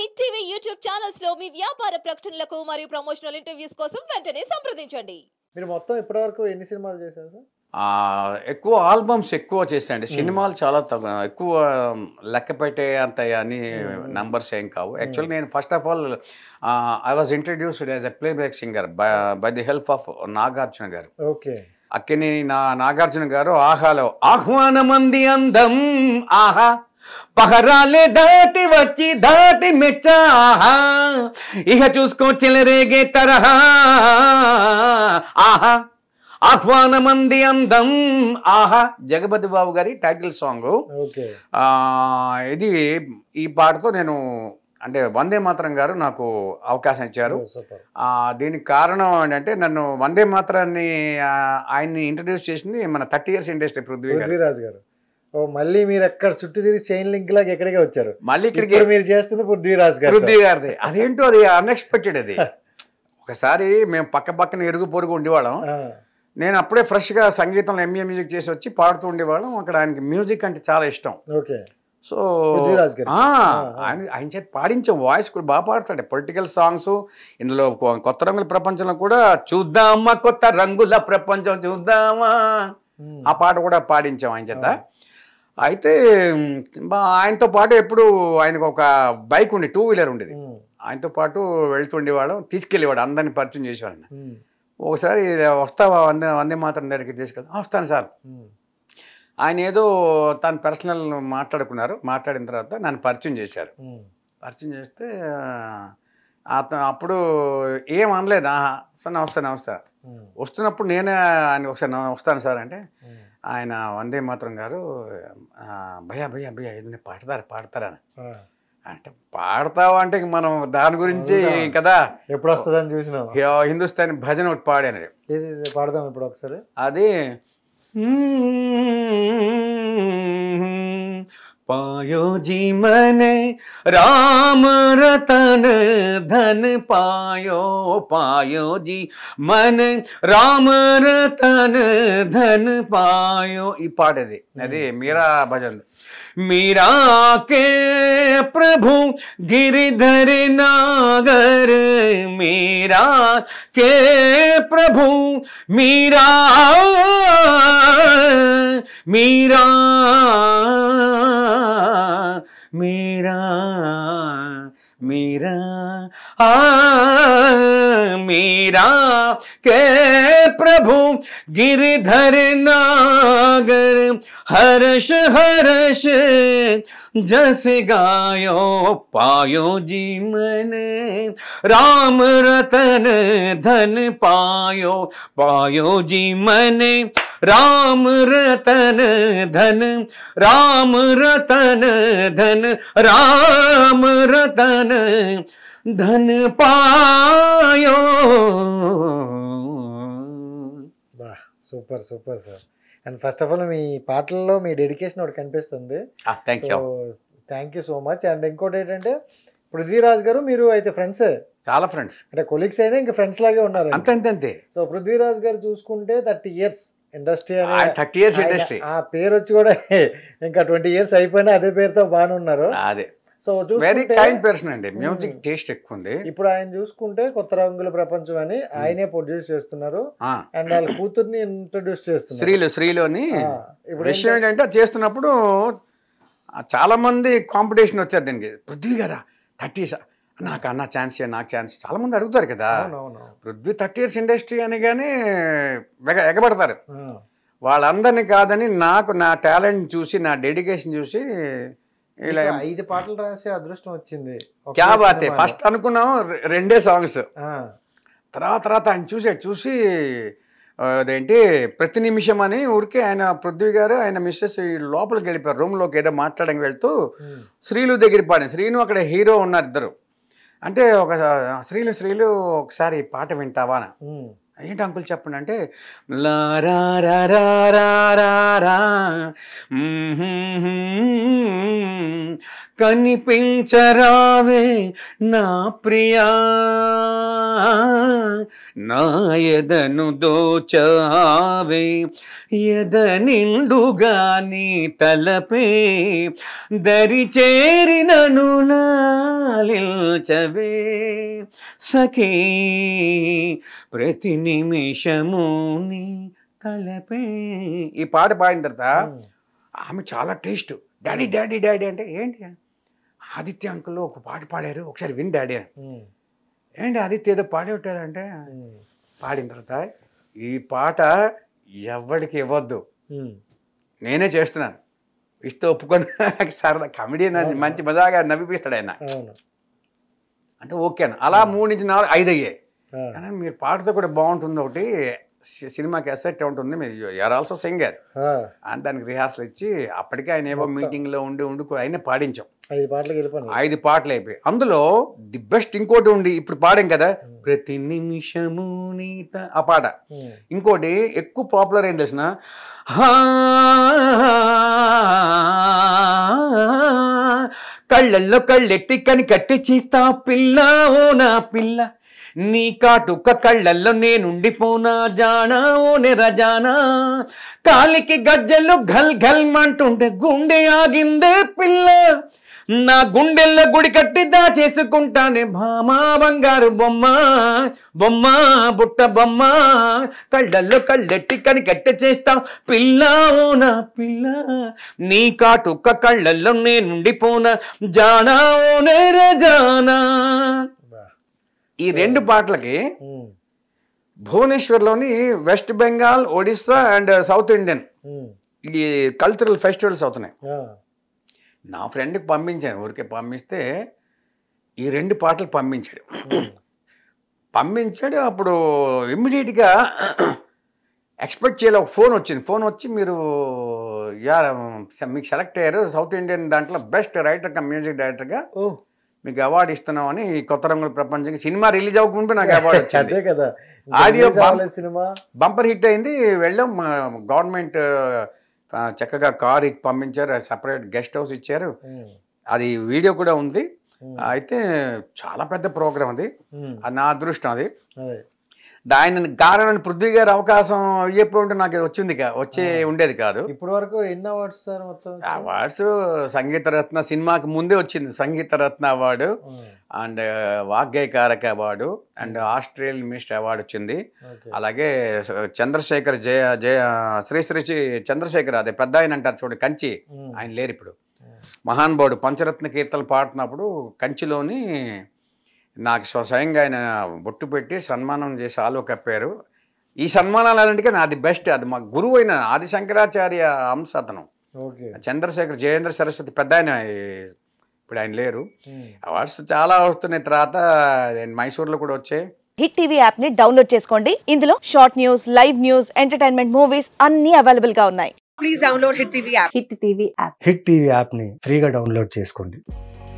hit TV YouTube channels లో మీ వ్యాపార ప్రకటనలకు మరియు ప్రమోషనల్ ఇంటర్వ్యూస్ కోసం వెంటనే సంప్రదించండి మీరు మొత్తం ఇప్పటివరకు ఎన్ని సినిమాలు చేశారు సార్ ఎక్కువ ఆల్బమ్స్ ఎక్కువ చేశాయండి సినిమాలు చాలా ఎక్కువ లెక్క పెట్టే అంత అని నంబర్స్ ఏం కావు యాక్చువల్లీ నేను first of all I was introduced as a play back singer by the help of Nagarjuna garu okay అక్కిని నా నాగార్జున గారు ఆహాలో ఆహ్వానమంది అందం ఆహా పహరాలే దాటి వచ్చి దాటి మెచ్చా ఇహ చూసుకో చిలరేగే తరహా ఆహా ఆహ్వాన మంది అందం ఆహా జగపతి బాబు గారి టైటిల్ సాంగ్ ఇది ఈ పాటతో నేను అంటే వందే మాత్రం గారు నాకు అవకాశం ఇచ్చారు దీనికి కారణం ఏంటంటే నన్ను వందే మాత్రాన్ని ఆయన్ని ఇంట్రడ్యూస్ చేసింది మన థర్టీ ఇయర్స్ ఇండస్ట్రీ పృథ్వీ గారు ఓ మళ్ళీ మీరు ఎక్కడ చుట్టూ తిరిగి చైన్ లింక్ లాగా ఎక్కడికే వచ్చారు మళ్ళీ ఇక్కడికి మీరు చేస్తుంది పృథ్వీరాజ్ గారు పృథ్వీ అదేంటో అది అన్ఎక్స్పెక్టెడ్ అది ఒకసారి మేము పక్క పక్కన ఎరుగు పొరుగు ఉండేవాళ్ళం నేను అప్పుడే ఫ్రెష్గా సంగీతంలో ఎంఏ మ్యూజిక్ e చేసి వచ్చి పాడుతూ ఉండేవాళ్ళం అక్కడ ఆయనకి మ్యూజిక్ అంటే చాలా ఇష్టం ఓకే సో ఆయన ఆయన చేతి పాడించాం వాయిస్ కూడా బాగా పాడతాడు పొలిటికల్ సాంగ్స్ ఇందులో కొత్త రంగుల ప్రపంచంలో కూడా చూద్దామా కొత్త రంగుల ప్రపంచం చూద్దామా ఆ పాట కూడా పాడించాం ఆయన చేత అయితే ఆయనతో పాటు ఎప్పుడు ఆయనకు ఒక బైక్ ఉండి టూ వీలర్ ఉండేది ఆయనతో పాటు వెళ్తుండేవాడు తీసుకెళ్ళేవాడు అందరిని పరిచయం చేసేవాడు ఒకసారి వస్తావా వందే వందే మాత్రం దగ్గరికి తీసుకెళ్తా వస్తాను సార్ ఆయన ఏదో తన పర్సనల్ మాట్లాడుకున్నారు మాట్లాడిన తర్వాత నన్ను పరిచయం చేశారు పరిచయం చేస్తే అతను అప్పుడు ఏం అనలేదు ఆహా సార్ నమస్తే నమస్తే వస్తున్నప్పుడు నేనే ఆయన ఒకసారి వస్తాను సార్ అంటే ఆయన వందే మాత్రం గారు భయ భయ భయ ఏదైనా పాడతారు పాడతారని అంటే పాడతావు అంటే మనం దాని గురించి కదా ఎప్పుడు వస్తుందని చూసిన హిందుస్థానీ భజన ఒకటి పాడాను పాడదాం ఇప్పుడు ఒకసారి అది पायो जी मैंने राम रतन धन पायो पायो जी मैंने राम रतन धन पायो ఈ పాడేది అది మీరా భజన్ మీరా కే ప్రభు గిరిధర నాగర్ మీరా కే ప్రభు మీరా మీరా मेरा मेरा आ हाँ, मेरा के प्रभु गिरधर नागर हर्ष हर्ष जस गायो पायो जी मन राम रतन धन पायो पायो जी मन రామ రతన ధన రామ రతన ధన రామ రతన ధన పాయో బా super super sir and first of all మీ పాటల్లో మీ డెడికేషన్ ఒకటి కనిపిస్తుంది thank you thank you so much and ఇంకోటి ఏంటంటే పృథ్వీరాజ్ గారు మీరు అయితే ఫ్రెండ్స్ చాలా ఫ్రెండ్స్ అంటే కొలీగ్స్ అయినా ఇంకా ఫ్రెండ్స్ లాగే ఉన్నారు అంతే సో పృథ్వీరాజ్ గారు చూసుకుంటే thirty years industry thirty years industry ఆ పేరు వచ్చి కూడా ఇంకా ట్వంటీ ఇయర్స్ అయిపోయినా అదే పేరుతో బాగానే ఉన్నారు అదే సో వెరీ కైండ్ పర్సన్ అండి మ్యూజిక్ టేస్ట్ ఎక్కువ ఉంది ఇప్పుడు ఆయన చూసుకుంటే కొత్త రంగుల ప్రపంచం అని ఆయనే ప్రొడ్యూస్ చేస్తున్నారు అండ్ వాళ్ళ కూతుర్ని ఇంట్రొడ్యూస్ చేస్తున్నారు స్త్రీలు స్త్రీలోని ఇప్పుడు విషయం ఏంటంటే చేస్తున్నప్పుడు చాలా మంది కాంపిటీషన్ వచ్చారు దీనికి పృథ్వీ గారా థర్టీ నాకు అన్న ఛాన్స్ నాకు ఛాన్స్ చాలా మంది అడుగుతారు కదా పృథ్వీ థర్టీ ఇయర్స్ ఇండస్ట్రీ అని కానీ ఎగబడతారు వాళ్ళందరినీ కాదని నాకు నా టాలెంట్ చూసి నా డెడికేషన్ చూసి ఇలా ఐదు పాటలు రాసే అదృష్టం వచ్చింది క్యా బాతే ఫస్ట్ అనుకున్నాం రెండే సాంగ్స్ తర్వాత తర్వాత ఆయన చూసాడు చూసి అదేంటి ప్రతి నిమిషం అని ఊరికే ఆయన పృథ్వీ గారు ఆయన మిస్సెస్ లోపలికి వెళ్ళిపోయారు రూమ్లోకి ఏదో మాట్లాడడానికి వెళ్తూ శ్రీలు దగ్గర పాడాను శ్రీను అక్కడ హీరో ఉన్నారు ఇద్దరు అంటే ఒక స్త్రీలు స్త్రీలు ఒకసారి పాట వింటావా ఏంటి అంకుల్ చెప్పండి అంటే కనిపించరావే నా ప్రియా నా ఎదను దోచావే ఎద నిండుగా నీ తలపే దరి చేరినను నాలిల్చవే సఖీ ప్రతిని నిమిషముని నీ తలపే ఈ పాట పాడిన తర్వాత ఆమె చాలా టేస్ట్ డాడీ డాడీ డాడీ అంటే ఏంటి ఆదిత్య అంకుల్ ఒక పాట పాడారు ఒకసారి విని డాడీ అని ఏంటి ఆదిత్య ఏదో పాడేటంటే పాడిన తర్వాత ఈ పాట ఎవరికి ఇవ్వద్దు నేనే చేస్తున్నాను ఇస్తే ఒప్పుకొని సరదా కామెడీ మంచి మజాగా నవ్విపిస్తాడు ఆయన అంటే ఓకే అలా మూడు నుంచి నాలుగు ఐదు అయ్యాయి కానీ మీరు పాడితే కూడా బాగుంటుంది ఒకటి సినిమాకి ఎసెట్ ఉంటుంది మీరు ఆర్ ఆల్సో సింగర్ అని దానికి రిహార్సల్ ఇచ్చి అప్పటికే ఆయన ఏవో మీటింగ్లో ఉండి ఉండి ఆయన పాడించాం ఐదు పాటలు వెళ్ళిపోయి ఐదు పాటలు అయిపోయి అందులో ది బెస్ట్ ఇంకోటి ఉండి ఇప్పుడు పాడాం కదా ప్రతి నిమిషము నీత ఆ పాట ఇంకోటి ఎక్కువ పాపులర్ ఏం తెలిసిన కళ్ళల్లో కళ్ళెట్టి కని కట్టి చేస్తా పిల్ల ఓ నా పిల్ల నీ కాటుక కళ్ళల్లో నేనుండిపోనా జానా ఓ నిరజానా కాలికి గజ్జలు ఘల్ ఘల్ అంటుంటే గుండె ఆగిందే పిల్ల నా గుండెల్లో గుడి కట్టి దాచేసుకుంటానే భామా బంగారు బొమ్మ బొమ్మ బుట్ట బొమ్మ కళ్ళల్లో కళ్ళెట్టి కని కట్టె పిల్లా పిల్ల ఓ నా పిల్ల నీ కాటుక్క కళ్ళల్లో నేనుండిపోనా జానా ఓ నేర జానా ఈ రెండు పాటలకి భువనేశ్వర్లోని West Bengal Odisha and South Indian ఈ కల్చరల్ ఫెస్టివల్స్ అవుతున్నాయి నా ఫ్రెండ్కి పంపించాను ఊరికే పంపిస్తే ఈ రెండు పాటలు పంపించాడు పంపించాడు అప్పుడు ఇమ్మీడియట్గా ఎక్స్పెక్ట్ చేయాలి ఒక ఫోన్ వచ్చింది ఫోన్ వచ్చి మీరు యా మీకు సెలెక్ట్ అయ్యారు సౌత్ ఇండియన్ దాంట్లో బెస్ట్ రైటర్ మ్యూజిక్ డైరెక్టర్గా మీకు అవార్డు ఇస్తున్నామని కొత్త రంగుల ప్రపంచం సినిమా రిలీజ్ అవ్వకుండా నాకు అవార్డు వచ్చింది కదా ఆడియో సినిమా బంపర్ హిట్ అయింది వెళ్ళాం గవర్నమెంట్ చక్కగా కార్ పంపించారు సపరేట్ గెస్ట్ హౌస్ ఇచ్చారు అది వీడియో కూడా ఉంది అయితే చాలా పెద్ద ప్రోగ్రామ్ అది నా అదృష్టం అది ఆయన కారణం పృథ్వీ గారి అవకాశం అయ్యేపు ఉంటే నాకు వచ్చింది వచ్చే ఉండేది కాదు ఇప్పటి వరకు ఎన్ని అవార్డ్స్ సార్ మొత్తం అవార్డ్స్ సంగీత రత్న సినిమాకి ముందే వచ్చింది సంగీత రత్న అవార్డు అండ్ వాగ్గేయకారక award and Australian minister award వచ్చింది అలాగే చంద్రశేఖర్ జయ జయ శ్రీశ్రీ చంద్రశేఖర్ అదే పెద్ద ఆయన అంటారు చూడండి కంచి ఆయన లేరు ఇప్పుడు మహాన్ బాడు పంచరత్న కీర్తనలు పాడుతున్నప్పుడు కంచిలోని నాకు స్వయంగా ఆయన బొట్టు పెట్టి సన్మానం చేసి ఆలో కప్పారు ఈ సన్మానాలు అన్నింటికే నాది బెస్ట్ అది మా గురువు అయిన ఆది శంకరాచార్య అంశ అతను చంద్రశేఖర్ జయేంద్ర సరస్వతి పెద్ద ఆయన ఇప్పుడు ఆయన లేరు అవార్డ్స్ చాలా వస్తున్నాయి తర్వాత మైసూర్లో కూడా వచ్చాయి హిట్ టీవీ యాప్ ని డౌన్లోడ్ చేసుకోండి ఇందులో short news live news entertainment movies అన్ని అవైలబుల్ గా ఉన్నాయి please download hit TV app hit TV app hit TV app ని ఫ్రీగా డౌన్లోడ్ చేసుకోండి